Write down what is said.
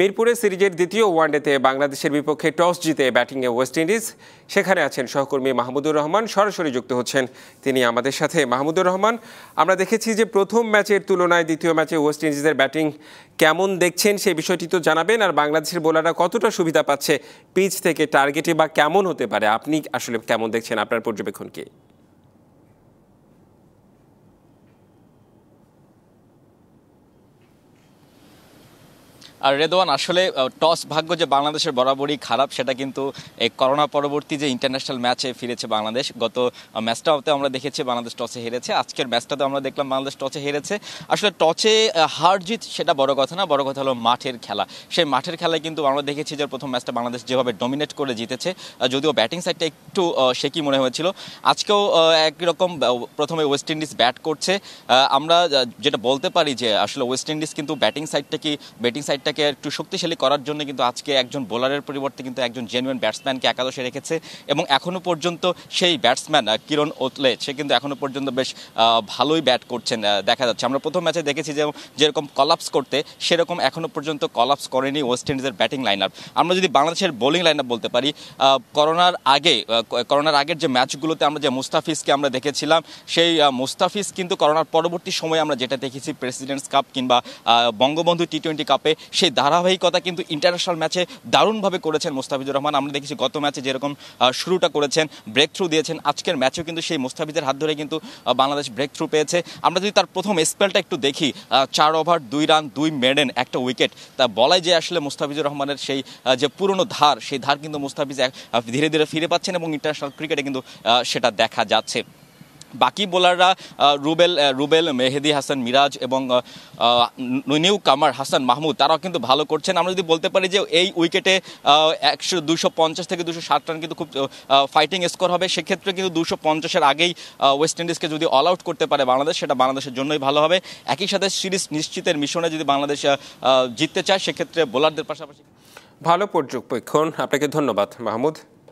মিরপুরে সিরিজের দ্বিতীয় ওয়ানডেতে বাংলাদেশের বিপক্ষে টস জিতে ব্যাটিংয়ে ওয়েস্ট ইন্ডিজ সেখানে আছেন সহকর্মী মাহমুদুর রহমান সরাসরি যুক্ত হচ্ছেন তিনি আমাদের সাথে মাহমুদুর রহমান আমরা দেখেছি যে প্রথম ম্যাচের তুলনায় দ্বিতীয় ম্যাচে ওয়েস্ট ইন্ডিজের ব্যাটিং কেমন দেখছেন সেই বিষয়টি তো জানাবেন আর বাংলাদেশের বোলাররা কতটা সুবিধা পাচ্ছে পিচ থেকে টার্গেটে বা কেমন হতে পারে আপনি আসলে কেমন দেখছেন আপনার পর্যবেক্ষণ কি আর রেদোয়ান আসলে টস ভাগ্য যে বাংলাদেশের বরাবরই খারাপ সেটা কিন্তু এই করোনা পরবর্তী যে ইন্টারন্যাশনাল ম্যাচে ফিরেছে বাংলাদেশ গত ম্যাচটাতে আমরা দেখেছি বাংলাদেশ টসে হেরেছে আজকের ম্যাচটাতে আমরা দেখলাম বাংলাদেশ টসে হেরেছে আসলে টসে হার জিত সেটা বড় কথা না বড় কথা হলো মাঠের খেলা সেই মাঠের খেলায় কিন্তু আমরা দেখেছি যে প্রথম ম্যাচটা বাংলাদেশ যেভাবে ডমিনেট করে জিতেছে যদিও ব্যাটিং সাইডটা একটু সেকি মনে হয়েছিল আজকেও একরকম প্রথমে ওয়েস্ট ইন্ডিজ ব্যাট করছে আমরা যেটা বলতে পারি যে আসলে ওয়েস্ট ইন্ডিজ কিন্তু ব্যাটিং সাইডটা কি ব্যাটিং সাইডটা এটাকে একটু শক্তিশালী করার জন্য কিন্তু আজকে একজন বোলারের পরিবর্তে কিন্তু একজন জেনুইন ব্যাটসম্যানকে একাদশে রেখেছে এবং এখনও পর্যন্ত সেই ব্যাটসম্যান কিরণ ওতলে সে কিন্তু এখনও পর্যন্ত বেশ ভালোই ব্যাট করছেন দেখা যাচ্ছে আমরা প্রথম ম্যাচে দেখেছি যে যেরকম কলাপস করতে সেরকম এখনও পর্যন্ত কলাপস করেনি ওয়েস্ট ইন্ডিজের ব্যাটিং লাইন আপ আমরা যদি বাংলাদেশের বোলিং লাইন আপ বলতে পারি করোনার আগে করোনার আগের যে ম্যাচগুলোতে আমরা যে মুস্তাফিজকে আমরা দেখেছিলাম সেই মুস্তাফিজ কিন্তু করোনার পরবর্তী সময়ে আমরা যেটা দেখেছি প্রেসিডেন্টস কাপ কিংবা বঙ্গবন্ধু টি টোয়েন্টি কাপে সেই ধারাবাহিকতা কিন্তু ইন্টারন্যাশনাল ম্যাচে দারুণভাবে করেছেন মোস্তাফিজুর রহমান আমরা দেখেছি গত ম্যাচে যেরকম শুরুটা করেছেন ব্রেক থ্রু দিয়েছেন আজকের ম্যাচেও কিন্তু সেই মোস্তাফিজের হাত ধরে কিন্তু বাংলাদেশ ব্রেক থ্রু পেয়েছে আমরা যদি তার প্রথম স্পেলটা একটু দেখি চার ওভার দুই রান দুই মেডেন একটা উইকেট তা বলাই যে আসলে মোস্তাফিজুর রহমানের সেই যে পুরনো ধার সেই ধার কিন্তু মোস্তাফিজ ধীরে ধীরে ফিরে পাচ্ছেন এবং ইন্টারন্যাশনাল ক্রিকেটে কিন্তু সেটা দেখা যাচ্ছে বাকি বোলাররা রুবেল রুবেল মেহেদি হাসান মিরাজ এবং নিউ কামার হাসান মাহমুদ তারাও কিন্তু ভালো করছেন আমরা যদি বলতে পারি যে এই উইকেটে একশো দুশো পঞ্চাশ থেকে দুশো ষাট রান কিন্তু খুব ফাইটিং স্কোর হবে সেক্ষেত্রে কিন্তু দুশো পঞ্চাশের আগেই ওয়েস্ট ইন্ডিজকে যদি অল আউট করতে পারে বাংলাদেশ সেটা বাংলাদেশের জন্যই ভালো হবে একই সাথে সিরিজ নিশ্চিতের মিশনে যদি বাংলাদেশ জিততে চায় সেক্ষেত্রে বোলারদের পাশাপাশি ভালো পর্যবেক্ষণ আপনাকে ধন্যবাদ মাহমুদ